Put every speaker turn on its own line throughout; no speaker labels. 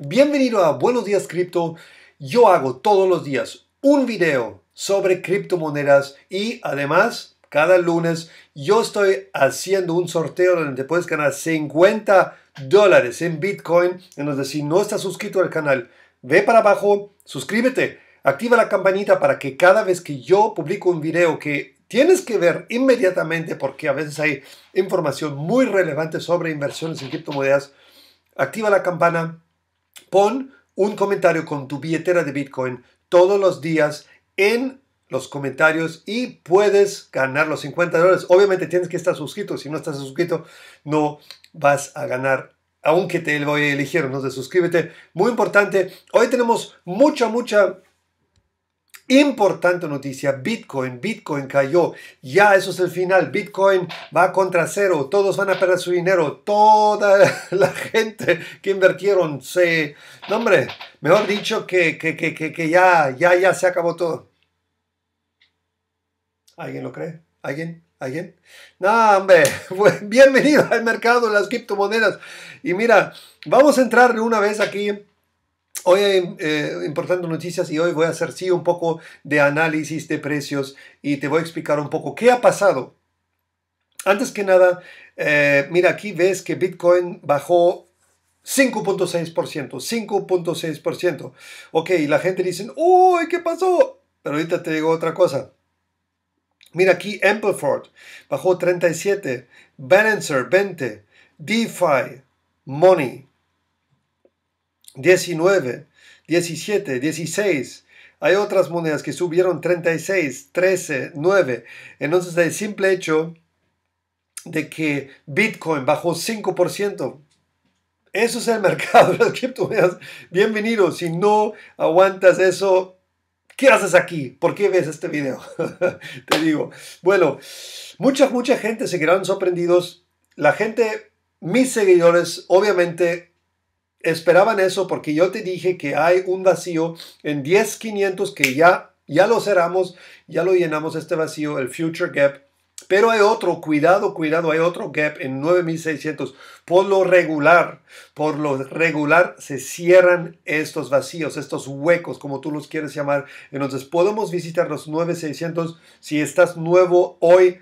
Bienvenido a Buenos Días Cripto. Yo hago todos los días un video sobre criptomonedas y además cada lunes yo estoy haciendo un sorteo donde puedes ganar 50 dólares en Bitcoin. Entonces si no estás suscrito al canal, ve para abajo, suscríbete, activa la campanita para que cada vez que yo publico un video que tienes que ver inmediatamente porque a veces hay información muy relevante sobre inversiones en criptomonedas, activa la campana Pon un comentario con tu billetera de Bitcoin todos los días en los comentarios y puedes ganar los 50 dólares. Obviamente tienes que estar suscrito. Si no estás suscrito, no vas a ganar. Aunque te lo eligieron, no de suscríbete. Muy importante. Hoy tenemos mucha, mucha Importante noticia, Bitcoin, Bitcoin cayó, ya eso es el final, Bitcoin va contra cero, todos van a perder su dinero, toda la gente que invirtieron se... No hombre, mejor dicho que, que, ya, ya, ya se acabó todo. ¿Alguien lo cree? ¿Alguien? ¿Alguien? No, hombre, pues, bienvenido al mercado de las criptomonedas. Y mira, vamos a entrar una vez aquí Hoy hay eh, importantes noticias y hoy voy a hacer sí un poco de análisis de precios y te voy a explicar un poco qué ha pasado. Antes que nada, eh, mira, aquí ves que Bitcoin bajó 5.6%, 5.6%. Ok, la gente dice, uy, ¿qué pasó? Pero ahorita te digo otra cosa. Mira aquí, Ampleford bajó 37, Balancer 20, DeFi, Money 19, 17, 16. Hay otras monedas que subieron 36, 13, 9. Entonces, el simple hecho de que Bitcoin bajó 5%, eso es el mercado de las criptomonedas. Bienvenido. Si no aguantas eso, ¿qué haces aquí? ¿Por qué ves este video? Te digo. Bueno, muchas mucha gente se quedaron sorprendidos. La gente, mis seguidores, obviamente esperaban eso porque yo te dije que hay un vacío en 10.500 que ya, ya lo cerramos, ya lo llenamos este vacío, el future gap. Pero hay otro, cuidado, cuidado, hay otro gap en 9600. Por lo regular, por lo regular se cierran estos vacíos, estos huecos, como tú los quieres llamar. Entonces podemos visitar los 9600. Si estás nuevo hoy,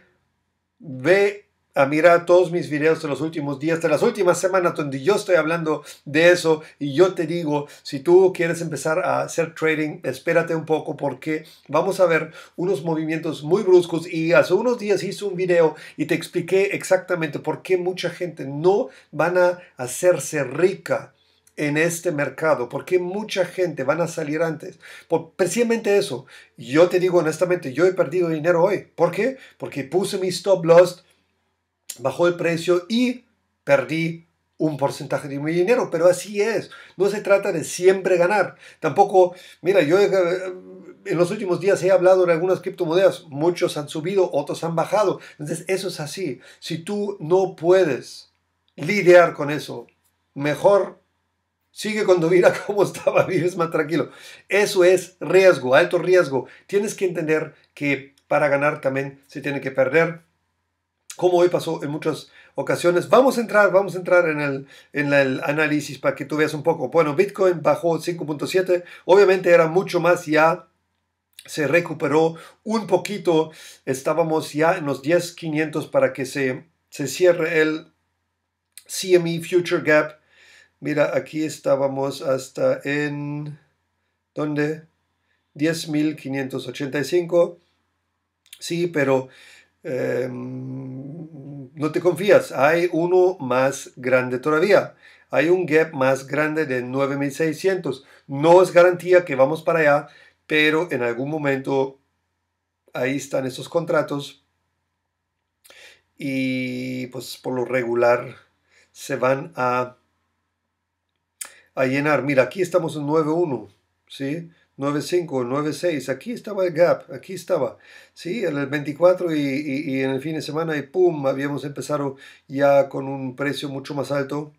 ve a mirar todos mis videos de los últimos días, de las últimas semanas donde yo estoy hablando de eso y yo te digo, si tú quieres empezar a hacer trading, espérate un poco porque vamos a ver unos movimientos muy bruscos y hace unos días hice un video y te expliqué exactamente por qué mucha gente no van a hacerse rica en este mercado, por qué mucha gente van a salir antes. Por precisamente eso, yo te digo honestamente, yo he perdido dinero hoy. ¿Por qué? Porque puse mi stop loss bajó el precio y perdí un porcentaje de mi dinero, pero así es, no se trata de siempre ganar, tampoco, mira, yo eh, en los últimos días he hablado de algunas criptomonedas, muchos han subido, otros han bajado, entonces eso es así, si tú no puedes lidiar con eso, mejor sigue cuando tu cómo como estaba, vives más tranquilo, eso es riesgo, alto riesgo, tienes que entender que para ganar también se tiene que perder, como hoy pasó en muchas ocasiones. Vamos a entrar, vamos a entrar en el, en el análisis para que tú veas un poco. Bueno, Bitcoin bajó 5.7, obviamente era mucho más ya se recuperó un poquito, estábamos ya en los 10.500 para que se, se cierre el CME Future Gap. Mira, aquí estábamos hasta en... ¿Dónde? 10.585. Sí, pero Em, no te confías, hay uno más grande todavía. Hay un gap más grande de 9600. No es garantía que vamos para allá, pero en algún momento ahí están esos contratos y pues por lo regular se van a, a llenar. Mira, aquí estamos en 9.1, ¿sí? 95, 96, aquí estaba el gap, aquí estaba, ¿sí? El 24 y, y, en el fin de semana y ¡pum! Habíamos empezado ya con un precio mucho más alto.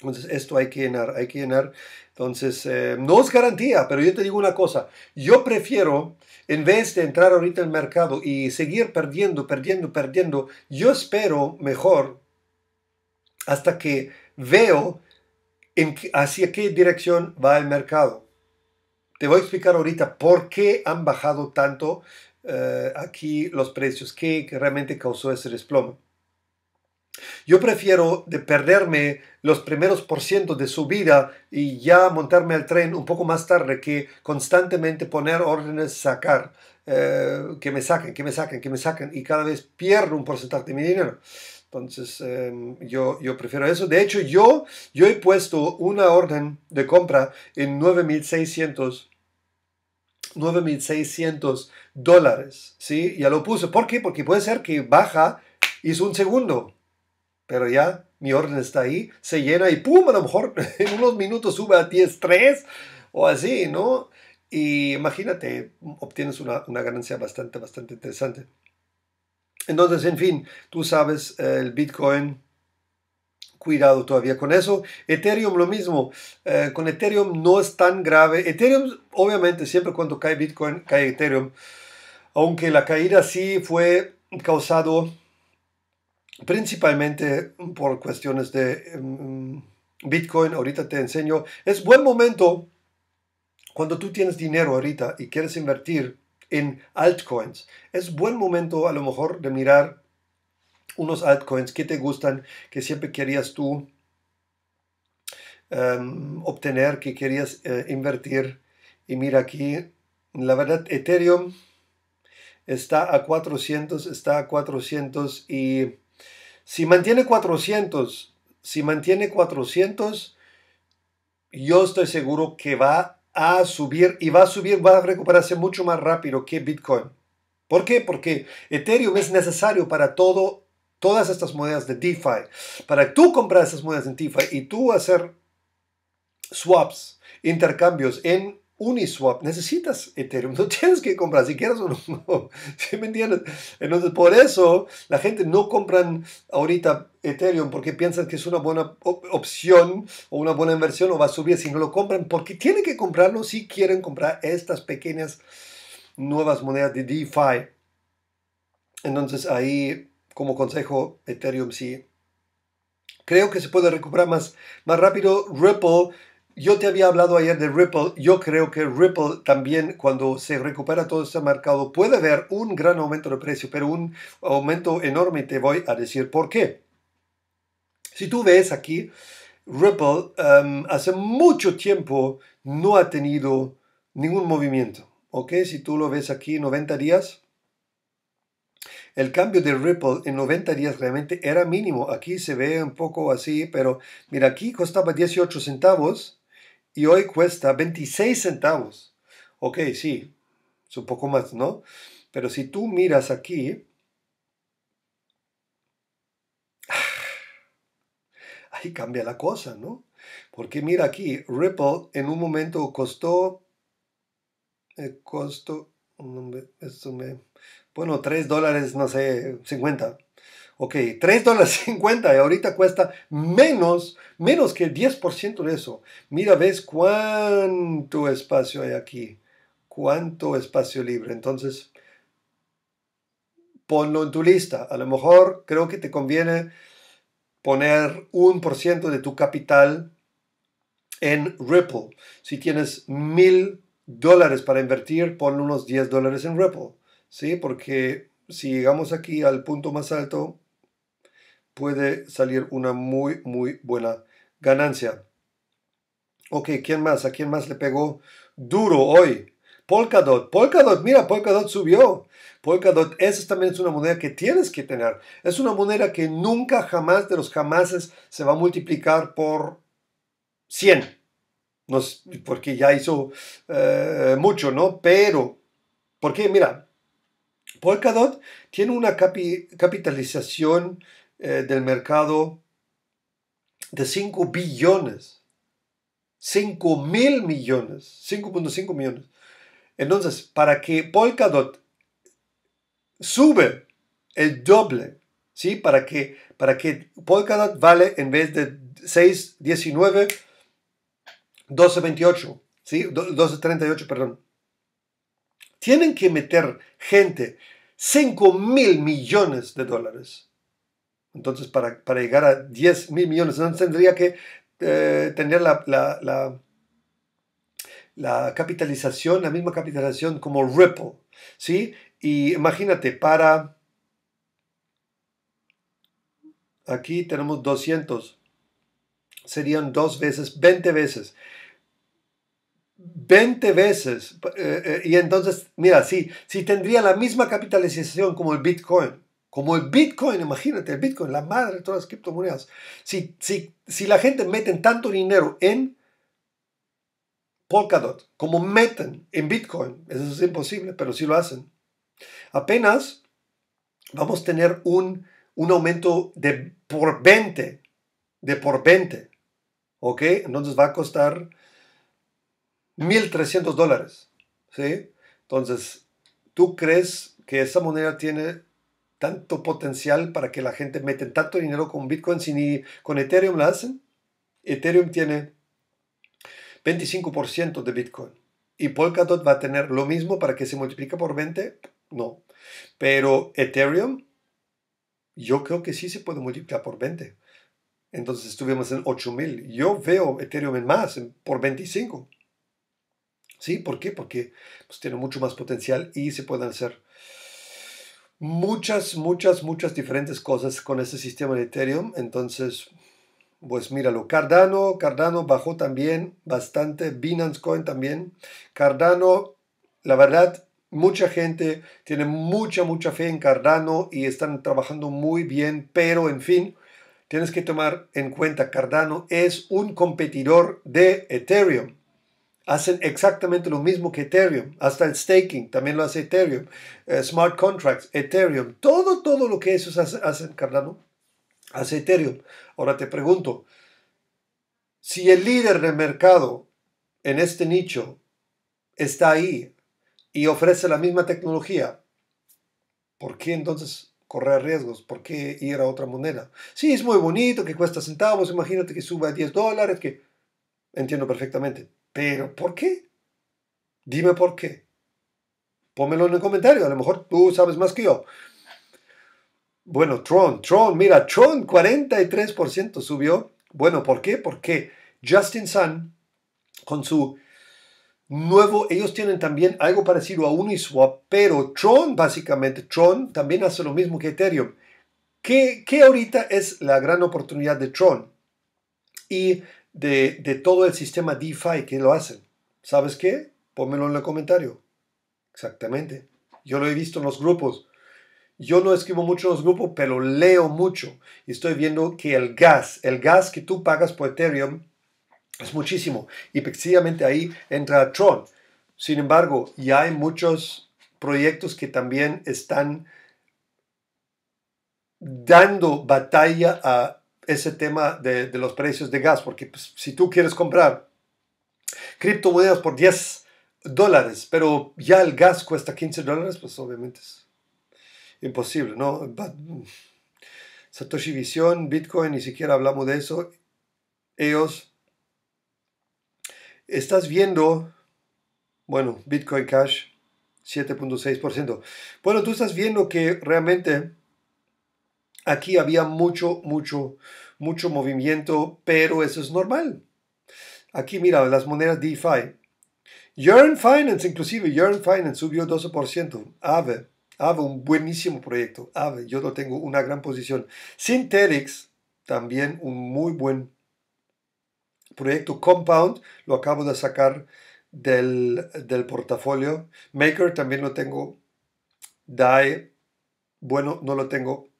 Entonces esto hay que llenar, hay que llenar. Entonces, eh, no es garantía, pero yo te digo una cosa, yo prefiero, en vez de entrar ahorita en el mercado y seguir perdiendo, perdiendo, perdiendo, yo espero mejor hasta que veo en, hacia qué dirección va el mercado. Te voy a explicar ahorita por qué han bajado tanto eh, aquí los precios, qué realmente causó ese desplome. Yo prefiero de perderme los primeros por de subida y ya montarme al tren un poco más tarde que constantemente poner órdenes, sacar, eh, que me saquen, que me saquen, que me saquen y cada vez pierdo un porcentaje de mi dinero. Entonces, em, yo, yo prefiero eso. De hecho, yo, yo he puesto una orden de compra en 9600 9.600 dólares. ¿sí? Ya lo puse. ¿Por qué? Porque puede ser que baja y es un segundo. Pero ya mi orden está ahí, se llena y ¡pum! A lo mejor en unos minutos sube a 10.3 o así, ¿no? Y imagínate, obtienes una, una, ganancia bastante, bastante interesante. Entonces, en fin, tú sabes, eh, el Bitcoin cuidado todavía con eso. Ethereum lo mismo, eh, con Ethereum no es tan grave. Ethereum, obviamente, siempre cuando cae Bitcoin, cae Ethereum. Aunque la caída sí fue causado principalmente por cuestiones de em, em, Bitcoin. Ahorita te enseño. Es buen momento cuando tú tienes dinero ahorita y quieres invertir en altcoins. Es buen momento a lo mejor de mirar unos altcoins que te gustan, que siempre querías tú em, obtener, que querías eh, invertir. Y mira aquí, la verdad, Ethereum está a 400, está a 400 y si mantiene 400, si mantiene 400, yo estoy seguro que va a subir y va a subir, va a recuperarse mucho más rápido que Bitcoin. ¿Por qué? Porque Ethereum es necesario para todo todas estas monedas de DeFi. Para tú comprar esas monedas en DeFi y tú hacer swaps, intercambios en Uniswap, necesitas Ethereum, no tienes que comprar, si quieres o no, ¿sí me entiendes? Entonces, por eso la gente no compran ahorita Ethereum porque piensan que es una buena opción o una buena inversión o va a subir si no lo compran, porque tienen que comprarlo si quieren comprar estas pequeñas nuevas monedas de DeFi. Entonces ahí como consejo, Ethereum sí. Creo que se puede recuperar más, más rápido. Ripple, yo te había hablado ayer de Ripple. Yo creo que Ripple también, cuando se recupera todo este mercado, puede haber un gran aumento de precio, pero un aumento enorme. Te voy a decir por qué. Si tú ves aquí, Ripple em, hace mucho tiempo no ha tenido ningún movimiento. ¿Ok? Si tú lo ves aquí, 90 días el cambio de Ripple en 90 días realmente era mínimo. Aquí se ve un poco así, pero mira, aquí costaba 18 centavos y hoy cuesta 26 centavos. Ok, sí, es un poco más, ¿no? Pero si tú miras aquí, ahí cambia la cosa, ¿no? Porque mira aquí, Ripple en un momento costó, eh, costó, esto me, bueno, 3 dólares, no sé, 50. Ok, 3 dólares 50 y ahorita cuesta menos, menos que el 10% de eso. Mira, ves cuánto espacio hay aquí, cuánto espacio libre. Entonces, ponlo en tu lista. A lo mejor creo que te conviene poner un por ciento de tu capital en Ripple. Si tienes mil dólares para invertir, pon unos 10 dólares en Ripple. ¿sí? Porque si llegamos aquí al punto más alto, puede salir una muy, muy buena ganancia. Ok, ¿quién más? ¿A quién más le pegó duro hoy? Polkadot. Polkadot, mira, Polkadot subió. Polkadot, esa también es una moneda que tienes que tener. Es una moneda que nunca, jamás de los jamases se va a multiplicar por 100. No, porque ya hizo eh, mucho, ¿no? Pero, porque mira, Polkadot tiene una capitalización eh, del mercado de 5 billones. 5 mil millones. 5.5 millones. Entonces, para que Polkadot sube el doble, ¿sí? Para que, para que Polkadot vale en vez de 6, 19, 12, 28, ¿sí? 12, 38, perdón. Tienen que meter gente 5 mil millones de dólares. Entonces, para, llegar a 10 mil millones, tendría que eh, tener la, la, capitalización, la misma capitalización como Ripple. ¿sí? Y imagínate, para... Aquí tenemos 200. Serían dos veces, 20 veces. 20 veces. Eh, eh, y entonces, mira, si, si tendría la misma capitalización como el Bitcoin, como el Bitcoin, imagínate, el Bitcoin, la madre de todas las criptomonedas. Si, si, si la gente meten tanto dinero en Polkadot como meten en Bitcoin, eso es imposible, pero si lo hacen. Apenas vamos a tener un, un aumento de por 20, de por 20, ¿ok? Entonces va a costar 1.300 dólares. ¿sí? Entonces, ¿tú crees que esa moneda tiene tanto potencial para que la gente mete tanto dinero con Bitcoin si ni con Ethereum la hacen? Ethereum tiene 25% de Bitcoin. ¿Y Polkadot va a tener lo mismo para que se multiplique por 20? No. Pero Ethereum, yo creo que sí se puede multiplicar por 20. Entonces estuvimos en 8000. Yo veo Ethereum en más, por 25. ¿Sí? ¿Por qué? Porque pues, tiene mucho más potencial y se pueden hacer muchas, muchas, muchas diferentes cosas con ese sistema de Ethereum. Entonces, pues míralo. Cardano, Cardano bajó también bastante. Binance Coin también. Cardano, la verdad, mucha gente tiene mucha, mucha fe en Cardano y están trabajando muy bien, pero en fin, tienes que tomar en cuenta, Cardano es un competidor de Ethereum. Hacen exactamente lo mismo que Ethereum, hasta el staking también lo hace Ethereum, eh, smart contracts, Ethereum, todo, todo lo que esos hacen, hacen hace Ethereum. Ahora te pregunto, si el líder del mercado en este nicho está ahí y ofrece la misma tecnología, ¿por qué entonces correr riesgos? ¿Por qué ir a otra moneda? Sí, es muy bonito, que cuesta centavos, imagínate que suba a 10 dólares, que entiendo perfectamente. Pero ¿por qué? Dime por qué. Pónmelo en el comentario, a lo mejor tú sabes más que yo. Bueno, Tron, Tron, mira, Tron 43% subió. Bueno, ¿por qué? Porque Justin Sun, con su nuevo, ellos tienen también algo parecido a Uniswap, pero Tron, básicamente, Tron también hace lo mismo que Ethereum. ¿Qué, qué ahorita es la gran oportunidad de Tron? Y de, todo el sistema DeFi que lo hacen. ¿Sabes qué? Pónmelo en el comentario. Exactamente. Yo lo he visto en los grupos. Yo no escribo mucho en los grupos, pero leo mucho. Y estoy viendo que el gas, el gas que tú pagas por Ethereum es muchísimo. Y precisamente ahí entra Tron. Sin embargo, ya hay muchos proyectos que también están dando batalla a ese tema de, los precios de gas, porque pues, si tú quieres comprar criptomonedas por 10 dólares, pero ya el gas cuesta 15 dólares, pues obviamente es imposible, ¿no? Satoshi Vision, Bitcoin, ni siquiera hablamos de eso. Ellos, estás viendo, bueno, Bitcoin Cash, 7.6%. Bueno, tú estás viendo que realmente Aquí había mucho, mucho, mucho movimiento, pero eso es normal. Aquí mira, las monedas DeFi. Yearn Finance, inclusive, Yearn Finance subió 12%. AVE, AVE, un buenísimo proyecto. AVE, yo lo tengo una gran posición. Synthetix, también un muy buen proyecto. Compound, lo acabo de sacar del, del portafolio. Maker, también lo tengo. DAE, bueno, no lo tengo.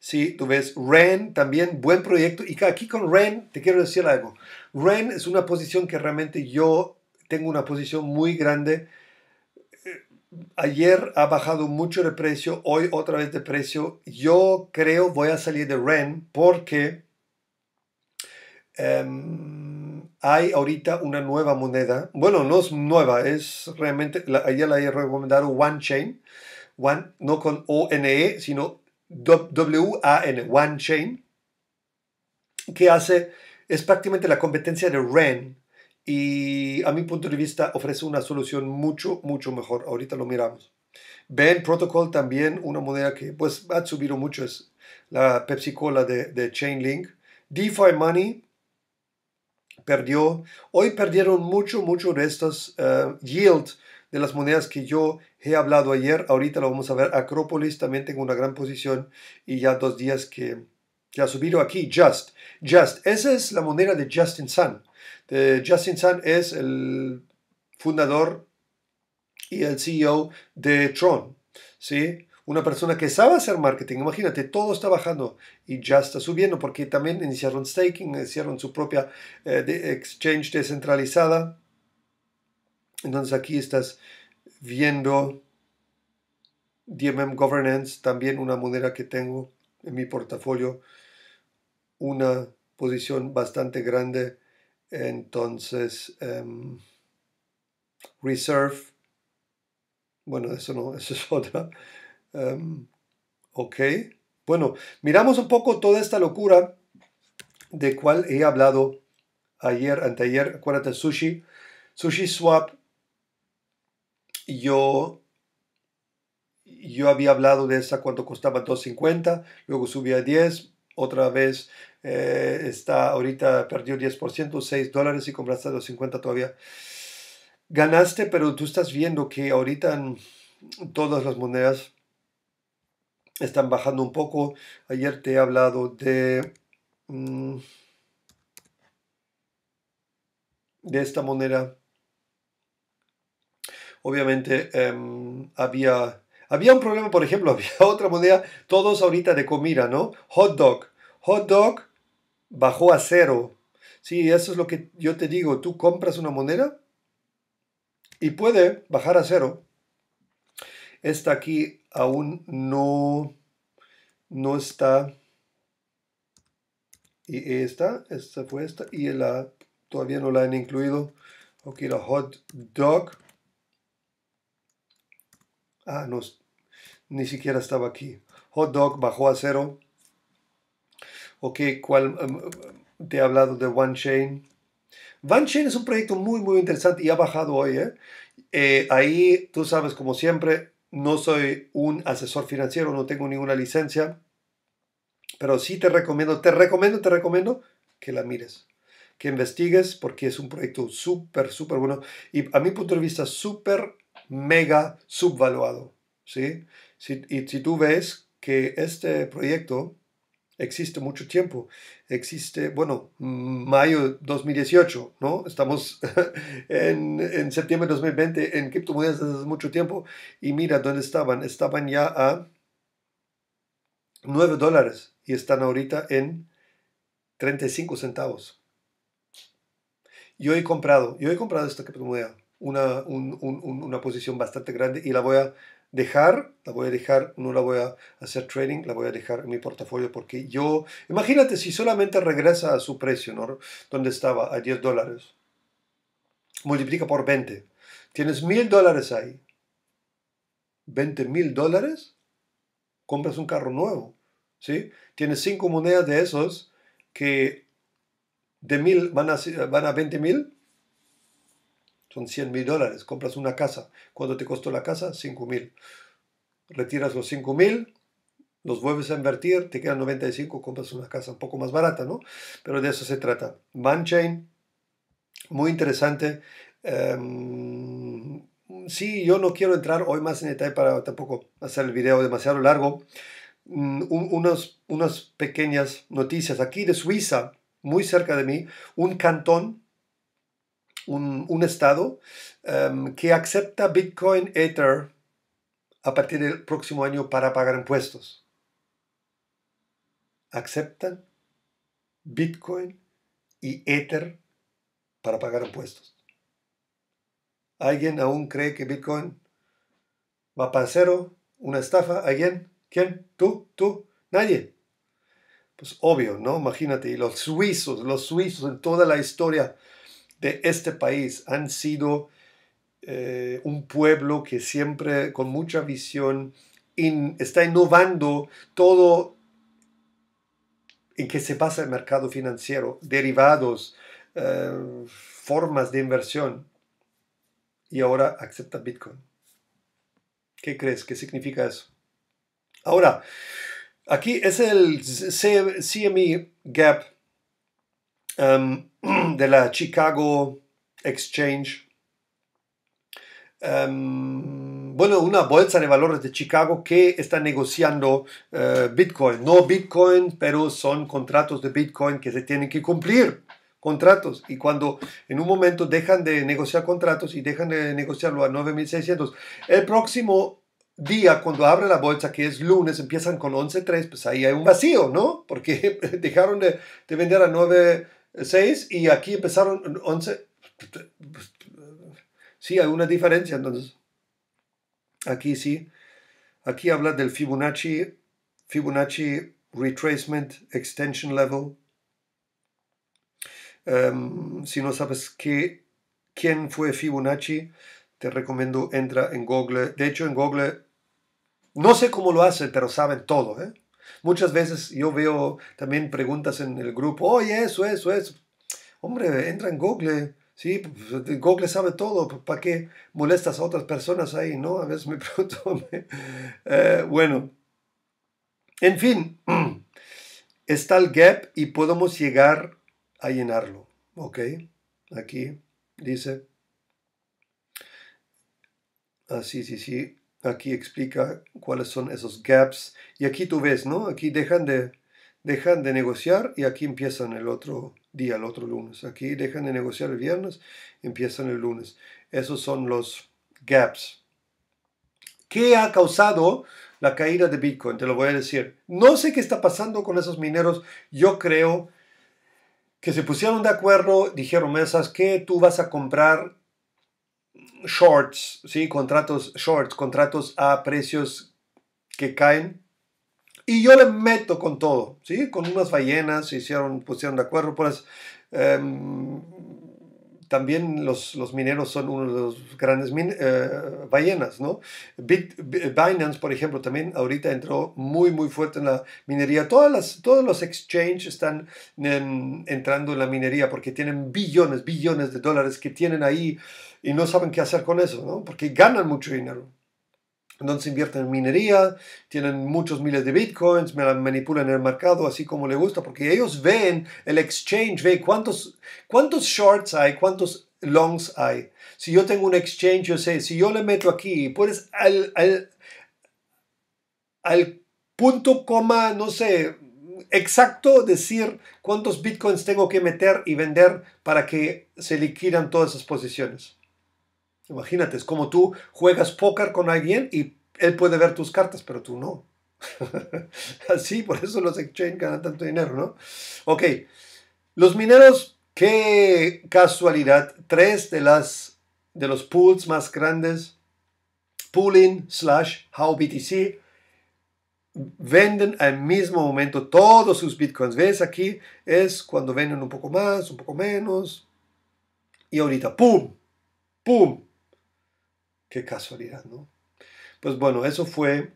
¿sí? Tú ves REN, también buen proyecto. Y aquí con REN te quiero decir algo. REN es una posición que realmente yo tengo una posición muy grande. Ayer ha bajado mucho de precio, hoy otra vez de precio. Yo creo voy a salir de REN porque em, hay ahorita una nueva moneda. Bueno, no es nueva, es realmente, ayer la he recomendado OneChain, One, no con O-N-E, sino WAN, One Chain, que hace, es prácticamente la competencia de REN y a mi punto de vista ofrece una solución mucho, mucho mejor. Ahorita lo miramos. Ben Protocol también, una moneda que pues ha subido mucho, es la Pepsi Cola de, de Chainlink. DeFi Money perdió. Hoy perdieron mucho, mucho de estos eh, yield de las monedas que yo he hablado ayer. Ahorita lo vamos a ver. Acrópolis también tengo una gran posición y ya dos días que, ha subido aquí. Just. Just. Esa es la moneda de Justin Sun. De Justin Sun es el fundador y el CEO de Tron. ¿Sí? una persona que sabe hacer marketing, imagínate, todo está bajando y ya está subiendo porque también iniciaron staking, iniciaron su propia eh, exchange descentralizada. Entonces aquí estás viendo DMM Governance, también una moneda que tengo en mi portafolio, una posición bastante grande. Entonces, em, Reserve, bueno, eso no, eso es otra. Em, ok, bueno, miramos un poco toda esta locura de cual he hablado ayer, anteayer, acuérdate, Sushi, Sushi Swap, yo, yo había hablado de esa cuando costaba 2.50, luego subí a 10, otra vez eh, está ahorita perdió 10%, 6 dólares y compraste 2.50 todavía. Ganaste, pero tú estás viendo que ahorita todas las monedas están bajando un poco. Ayer te he hablado de... Mm, de esta moneda obviamente em, había, había un problema, por ejemplo, había otra moneda, todos ahorita de comida, ¿no? Hot dog. Hot dog bajó a cero. Sí, eso es lo que yo te digo. Tú compras una moneda y puede bajar a cero. Esta aquí aún no, no está. Y esta, esta fue esta, y la todavía no la han incluido. Ok, la hot dog. Ah, no, ni siquiera estaba aquí. Hot dog bajó a cero. Ok, ¿cuál, em, te he hablado de One Chain. One Chain es un proyecto muy, muy interesante y ha bajado hoy. ¿eh? ¿eh? ahí, tú sabes, como siempre, no soy un asesor financiero, no tengo ninguna licencia, pero sí te recomiendo, te recomiendo, te recomiendo que la mires, que investigues, porque es un proyecto súper, súper bueno y a mi punto de vista súper mega subvaluado. ¿sí? Si, y si tú ves que este proyecto existe mucho tiempo, existe, bueno, mayo 2018, ¿no? Estamos en, en septiembre de 2020 en criptomonedas desde hace mucho tiempo y mira dónde estaban, estaban ya a 9 dólares y están ahorita en 35 centavos. Yo he comprado, yo he comprado esta criptomoneda una, posición bastante grande y la voy a dejar, la voy a dejar, no la voy a hacer trading, la voy a dejar en mi portafolio porque yo, imagínate si solamente regresa a su precio, ¿no? Donde estaba, a 10 dólares, multiplica por 20, tienes mil dólares ahí, 20 mil dólares, compras un carro nuevo, ¿sí? Tienes cinco monedas de esos que de mil van a, van a mil, son 100 mil dólares. Compras una casa. ¿Cuánto te costó la casa? 5 mil. Retiras los 5 mil, los vuelves a invertir, te quedan 95, compras una casa un poco más barata, ¿no? Pero de eso se trata. Banchain, muy interesante. Em, sí, yo no quiero entrar hoy más en detalle para tampoco hacer el video demasiado largo. Mm, unas pequeñas noticias. Aquí de Suiza, muy cerca de mí, un cantón un, estado em, que acepta Bitcoin Ether a partir del próximo año para pagar impuestos. Aceptan Bitcoin y Ether para pagar impuestos. ¿Alguien aún cree que Bitcoin va para cero? ¿Una estafa? ¿Alguien? ¿Quién? ¿Tú? ¿Tú? ¿Nadie? Pues obvio, ¿no? Imagínate, los suizos, los suizos en toda la historia de este país han sido eh, un pueblo que siempre con mucha visión está innovando todo en que se pasa el mercado financiero, derivados, eh, formas de inversión. Y ahora acepta Bitcoin. ¿Qué crees? ¿Qué significa eso? Ahora, aquí es el CME Gap Um, de la Chicago Exchange. Um, bueno, una bolsa de valores de Chicago que está negociando uh, Bitcoin. No Bitcoin, pero son contratos de Bitcoin que se tienen que cumplir contratos y cuando en un momento dejan de negociar contratos y dejan de negociarlo a 9.600, el próximo día cuando abre la bolsa, que es lunes, empiezan con 11.3, pues ahí hay un vacío, ¿no? Porque dejaron de, de vender a 9, 6 y aquí empezaron 11. Sí, hay una diferencia entonces. Aquí sí. Aquí habla del Fibonacci, Fibonacci Retracement Extension Level. Em, si no sabes qué, quién fue Fibonacci, te recomiendo entra en Google. De hecho, en Google, no sé cómo lo hace, pero saben todo. ¿eh? Muchas veces yo veo también preguntas en el grupo, oye, eso, eso, eso. Hombre, entra en Google, ¿sí? Pues, Google sabe todo, pues, ¿para qué molestas a otras personas ahí, no? A veces me pregunto, eh, bueno, en fin, está el gap y podemos llegar a llenarlo, ¿ok? Aquí dice, así, ah, sí, sí, sí, Aquí explica cuáles son esos gaps. Y aquí tú ves, ¿no? Aquí dejan de, dejan de negociar y aquí empiezan el otro día, el otro lunes. Aquí dejan de negociar el viernes, empiezan el lunes. Esos son los gaps. ¿Qué ha causado la caída de Bitcoin? Te lo voy a decir. No sé qué está pasando con esos mineros. Yo creo que se pusieron de acuerdo, dijeron, mesas que tú vas a comprar shorts, ¿sí? Contratos shorts, contratos a precios que caen. Y yo le meto con todo, ¿sí? Con unas ballenas se hicieron, pusieron de acuerdo. Pues, em, también los, los, mineros son uno de los grandes eh, ballenas, ¿no? Bit, Binance, por ejemplo, también ahorita entró muy, muy fuerte en la minería. Todas las, todos los exchanges están em, entrando en la minería porque tienen billones, billones de dólares que tienen ahí y no saben qué hacer con eso, ¿no? Porque ganan mucho dinero. Entonces invierten en minería, tienen muchos miles de bitcoins, manipulan el mercado así como les gusta, porque ellos ven el exchange, ve cuántos, cuántos shorts hay, cuántos longs hay. Si yo tengo un exchange, yo sé, si yo le meto aquí, puedes al, al, al punto coma, no sé, exacto decir cuántos bitcoins tengo que meter y vender para que se liquidan todas esas posiciones. Imagínate, es como tú juegas póker con alguien y él puede ver tus cartas, pero tú no. Así, por eso los exchange ganan tanto dinero, ¿no? Ok, los mineros, qué casualidad, tres de, las, de los pools más grandes, pooling slash HowBTC, venden al mismo momento todos sus bitcoins. ¿Ves? Aquí es cuando venden un poco más, un poco menos. Y ahorita, ¡pum! ¡pum! Qué casualidad, ¿no? Pues bueno, eso fue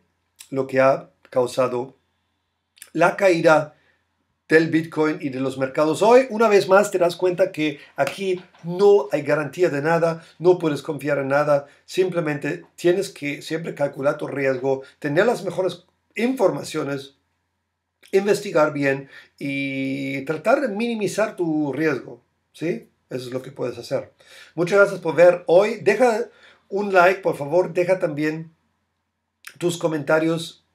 lo que ha causado la caída del Bitcoin y de los mercados. Hoy, una vez más, te das cuenta que aquí no hay garantía de nada, no puedes confiar en nada, simplemente tienes que siempre calcular tu riesgo, tener las mejores informaciones, investigar bien y tratar de minimizar tu riesgo, ¿sí? Eso es lo que puedes hacer. Muchas gracias por ver hoy. Deja un like, por favor, deja también tus comentarios.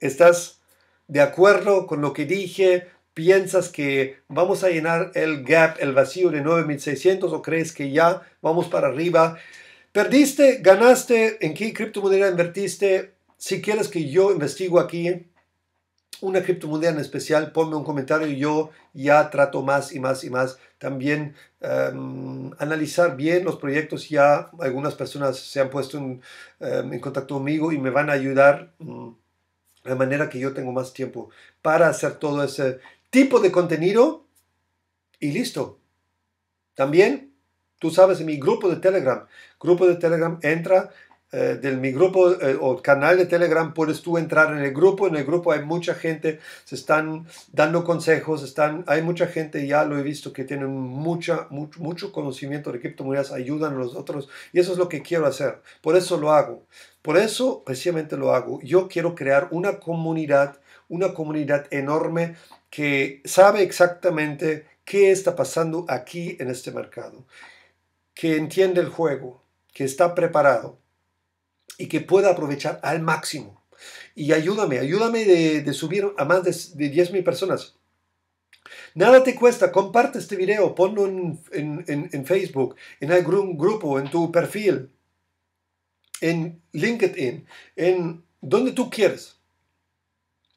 ¿Estás de acuerdo con lo que dije? ¿Piensas que vamos a llenar el gap, el vacío de 9600 o crees que ya vamos para arriba? ¿Perdiste? ¿Ganaste? ¿En qué criptomoneda invertiste? Si quieres que yo investigo aquí, una criptomoneda en especial, ponme un comentario y yo ya trato más y más y más. También em, analizar bien los proyectos. Ya algunas personas se han puesto en, em, contacto conmigo y me van a ayudar de mm, manera que yo tengo más tiempo para hacer todo ese tipo de contenido y listo. También, tú sabes, mi grupo de Telegram, grupo de Telegram, entra, eh, del de mi grupo eh, o canal de Telegram, puedes tú entrar en el grupo. En el grupo hay mucha gente, se están dando consejos, están, hay mucha gente, ya lo he visto, que tienen mucha, mucho, mucho conocimiento de criptomonedas, ayudan a los otros y eso es lo que quiero hacer. Por eso lo hago. Por eso precisamente lo hago. Yo quiero crear una comunidad, una comunidad enorme que sabe exactamente qué está pasando aquí en este mercado, que entiende el juego, que está preparado y que pueda aprovechar al máximo. Y ayúdame, ayúdame de, subir a más de, 10.000 personas. Nada te cuesta, comparte este video, ponlo en, en, en, Facebook, en algún grupo, en tu perfil, en LinkedIn, en donde tú quieres.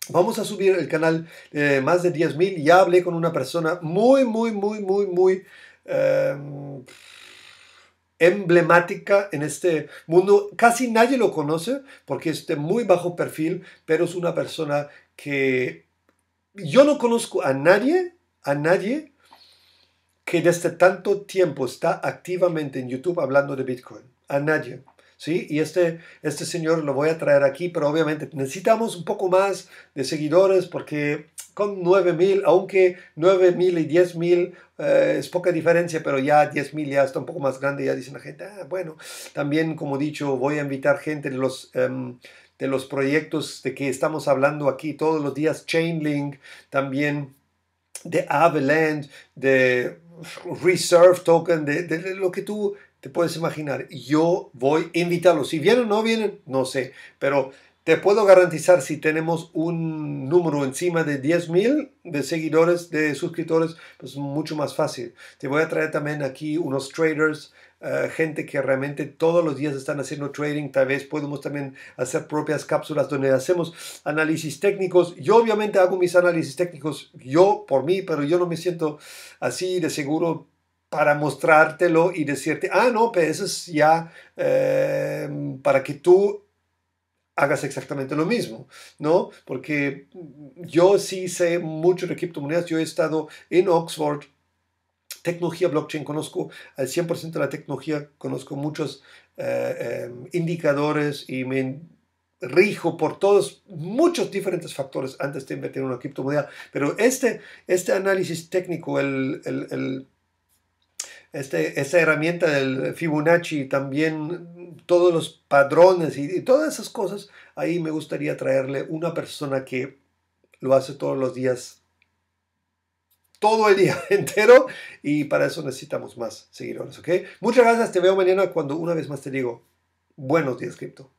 Vamos a subir el canal eh, más de 10.000. Ya hablé con una persona muy, muy, muy, muy, muy... Eh, emblemática en este mundo. Casi nadie lo conoce porque es de muy bajo perfil, pero es una persona que yo no conozco a nadie, a nadie que desde tanto tiempo está activamente en YouTube hablando de Bitcoin. A nadie. ¿Sí? Y este, este señor lo voy a traer aquí, pero obviamente necesitamos un poco más de seguidores porque con 9.000, aunque 9.000 y 10.000 mil eh, es poca diferencia, pero ya 10.000 ya está un poco más grande, ya dicen la gente, ah, bueno, también como dicho, voy a invitar gente de los... Em, de los proyectos de que estamos hablando aquí todos los días, Chainlink, también de Avaland, de Reserve Token, de lo que tú te puedes imaginar. Yo voy a invitarlos. Si vienen o no vienen, no sé, pero te puedo garantizar si tenemos un número encima de 10.000 de seguidores, de suscriptores, pues mucho más fácil. Te voy a traer también aquí unos traders, eh, gente que realmente todos los días están haciendo trading, tal vez podemos también hacer propias cápsulas donde hacemos análisis técnicos. Yo obviamente hago mis análisis técnicos yo por mí, pero yo no me siento así de seguro para mostrártelo y decirte, ah, no, pues eso es ya eh, para que tú hagas exactamente lo mismo, ¿no? Porque yo sí sé mucho de criptomonedas, yo he estado en Oxford, tecnología blockchain, conozco al 100% de la tecnología, conozco muchos eh, em, indicadores y me rijo por todos muchos diferentes factores antes de invertir en una criptomoneda, pero este, este análisis técnico, el este, herramienta del Fibonacci, también todos los padrones y, todas esas cosas, ahí me gustaría traerle una persona que lo hace todos los días, todo el día entero, y para eso necesitamos más seguidores, ¿ok? Muchas gracias, te veo mañana cuando una vez más te digo, buenos días, cripto.